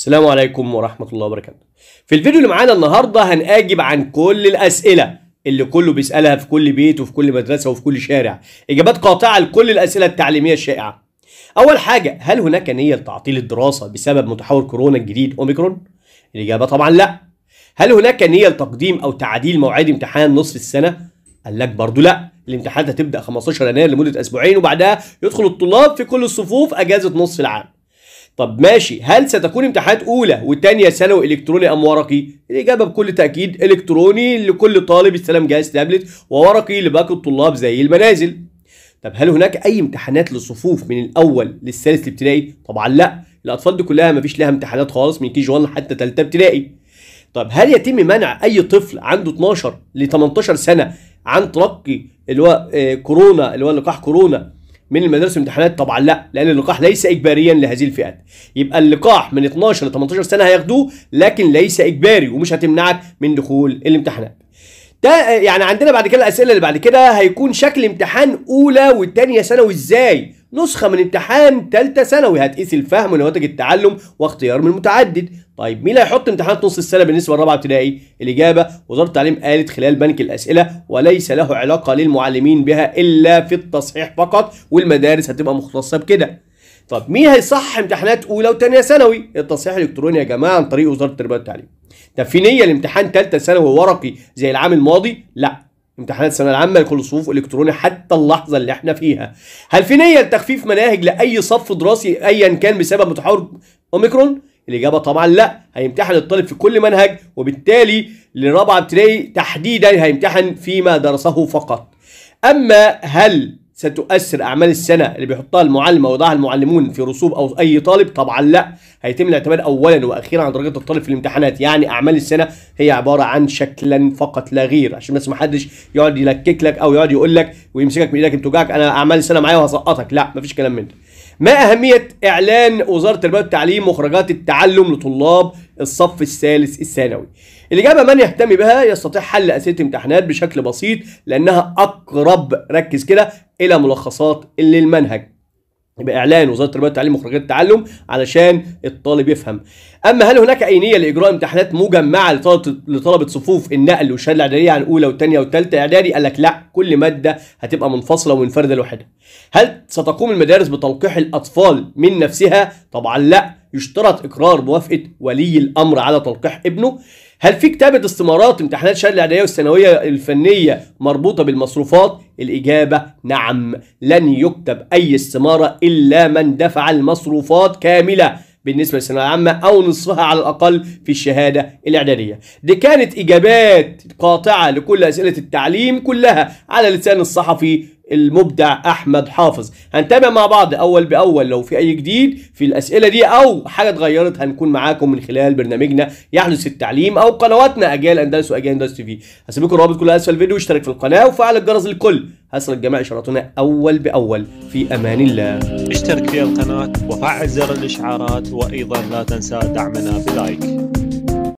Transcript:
السلام عليكم ورحمة الله وبركاته في الفيديو اللي معانا النهاردة هنأجب عن كل الأسئلة اللي كله بيسألها في كل بيت وفي كل مدرسة وفي كل شارع إجابات قاطعة لكل الأسئلة التعليمية الشائعة أول حاجة هل هناك نية لتعطيل الدراسة بسبب متحور كورونا الجديد أوميكرون؟ الإجابة طبعا لا هل هناك نية لتقديم أو تعديل موعد امتحان نصف السنة؟ قال لك برضه لا الامتحانات هتبدأ 15 يناير لمدة أسبوعين وبعدها يدخل الطلاب في كل الصفوف أجازة نصف العام طب ماشي هل ستكون امتحانات اولى وثانيه ثانوي الكتروني ام ورقي الاجابه بكل تاكيد الكتروني لكل طالب استلم جهاز تابلت وورقي لباقي الطلاب زي المنازل طب هل هناك اي امتحانات للصفوف من الاول للثالث الابتدائي طبعا لا الاطفال دي كلها ما فيش لها امتحانات خالص من كي جي 1 حتى ثالثه ابتدائي طب هل يتم منع اي طفل عنده 12 ل 18 سنه عن تلقي اللي هو آه، كورونا اللي هو لقاح كورونا من المدارس والامتحانات طبعا لا لان اللقاح ليس اجباريا لهذه الفئات يبقى اللقاح من 12 ل 18 سنه هياخدوه لكن ليس اجباري ومش هتمنعك من دخول الامتحانات ده يعني عندنا بعد كده الاسئله اللي بعد كده هيكون شكل امتحان اولى والثانيه ثانوي ازاي نسخة من امتحان تالتة ثانوي هتقيس الفهم ونواتج التعلم واختيار من متعدد طيب مين اللي هيحط امتحانات نص السنة بالنسبة للرابعة ابتدائي؟ الإجابة وزارة التعليم قالت خلال بنك الأسئلة وليس له علاقة للمعلمين بها إلا في التصحيح فقط والمدارس هتبقى مختصة بكده طب مين هيصحح امتحانات اولى وثانيه ثانوي التصحيح الالكتروني يا جماعه عن طريق وزاره التربيه والتعليم طب في نيه لامتحان ثالثه ثانوي ورقي زي العام الماضي لا امتحانات الثانويه العامه صفوف الالكترونيه حتى اللحظه اللي احنا فيها هل في نيه لتخفيف مناهج لاي صف دراسي ايا كان بسبب متحور اوميكرون الاجابه طبعا لا هيمتحن الطالب في كل منهج وبالتالي لرابعه ابتدائي تحديدا هيمتحن فيما درسه فقط اما هل ستؤثر أعمال السنة اللي بيحطها المعلم او يضعها المعلمون في رسوب أو أي طالب؟ طبعا لا، هيتم الاعتماد أولا وأخيرا على درجات الطالب في الامتحانات، يعني أعمال السنة هي عبارة عن شكلا فقط لا غير، عشان بس ما حدش يقعد يلكك لك أو يقعد يقول لك ويمسكك من إيدك بتوجعك أنا أعمال السنة معايا وهسقطك، لا مفيش كلام من ده. ما أهمية إعلان وزارة التربية والتعليم مخرجات التعلم لطلاب الصف الثالث الثانوي؟ الإجابة من يهتم بها يستطيع حل أسئلة امتحانات بشكل بسيط لأنها أقرب ركز كده إلى ملخصات للمنهج يبقى اعلان وزاره التربيه والتعليم مخرجات التعلم علشان الطالب يفهم. اما هل هناك اي نيه لاجراء امتحانات مجمعه لطلبه صفوف النقل والشهاده الاعداديه عن اولى والثانيه والثالثه اعدادي؟ قال لك لا كل ماده هتبقى منفصله ومنفرده لوحدها. هل ستقوم المدارس بتلقيح الاطفال من نفسها؟ طبعا لا يشترط إقرار موافقة ولي الأمر على تلقيح ابنه؟ هل في كتابة استمارات امتحانات الشهاده الإعدادية والثانوية الفنية مربوطة بالمصروفات؟ الإجابة نعم لن يكتب أي استمارة إلا من دفع المصروفات كاملة بالنسبة للثانوية العامة أو نصفها على الأقل في الشهادة الإعدادية دي كانت إجابات قاطعة لكل أسئلة التعليم كلها على لسان الصحفي المبدع احمد حافظ هنتابع مع بعض اول باول لو في اي جديد في الاسئله دي او حاجه اتغيرت هنكون معاكم من خلال برنامجنا يحدث التعليم او قنواتنا اجيال اندلس واجيال اندلس تي في هسيب الرابط كله اسفل الفيديو واشترك في القناه وفعل الجرس للكل هسرق جميع اشاراتنا اول باول في امان الله اشترك في القناه وفعل زر الاشعارات وايضا لا تنسى دعمنا بلايك